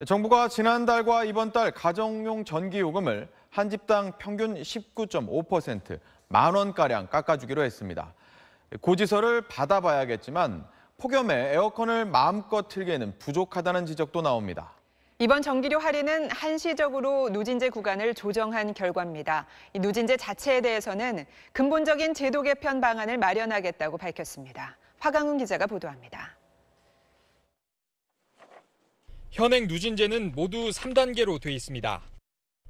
네, 정부가 지난달과 이번 달 가정용 전기요금을 한 집당 평균 19.5%, 만 원가량 깎아주기로 했습니다. 고지서를 받아봐야겠지만 폭염에 에어컨을 마음껏 틀기에는 부족하다는 지적도 나옵니다. 이번 전기료 할인은 한시적으로 누진제 구간을 조정한 결과입니다. 누진제 자체에 대해서는 근본적인 제도 개편 방안을 마련하겠다고 밝혔습니다. 화강훈 기자가 보도합니다. 현행 누진제는 모두 3단계로 되어 있습니다.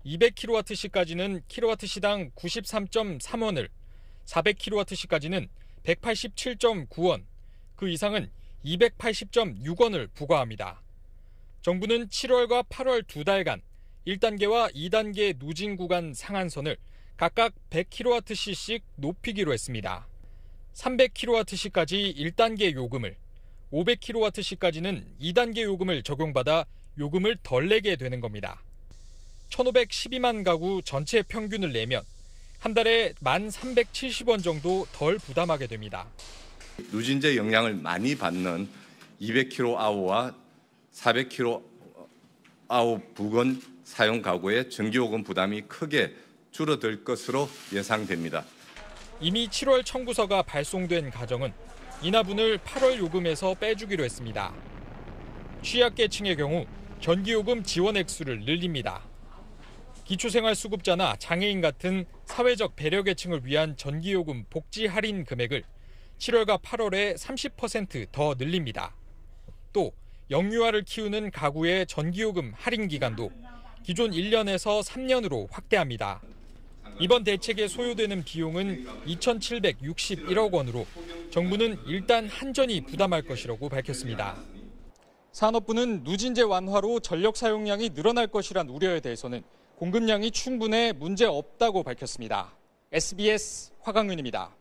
200kWh까지는 kWh당 93.3원을, 400kWh까지는 187.9원, 그 이상은 280.6원을 부과합니다. 정부는 7월과 8월 두 달간 1단계와 2단계 누진 구간 상한선을 각각 100kWh씩 높이기로 했습니다. 300kWh까지 1단계 요금을, 500kWh까지는 2단계 요금을 적용받아 요금을 덜 내게 되는 겁니다. 1,512만 가구 전체 평균을 내면 한 달에 1,370원 정도 덜 부담하게 됩니다. 누진제 영향을 많이 받는 200kWh와 400kWh 부근 사용 가구의 전기요금 부담이 크게 줄어들 것으로 예상됩니다. 이미 7월 청구서가 발송된 가정은 인하분을 8월 요금에서 빼주기로 했습니다. 취약계층의 경우 전기요금 지원 액수를 늘립니다. 기초생활수급자나 장애인 같은 사회적 배려계층을 위한 전기요금 복지 할인 금액을 7월과 8월에 30%더 늘립니다. 또 영유아를 키우는 가구의 전기요금 할인 기간도 기존 1년에서 3년으로 확대합니다. 이번 대책에 소요되는 비용은 2,761억 원으로 정부는 일단 한전이 부담할 것이라고 밝혔습니다. 산업부는 누진제 완화로 전력 사용량이 늘어날 것이란 우려에 대해서는 공급량이 충분해 문제 없다고 밝혔습니다. SBS 화강윤입니다.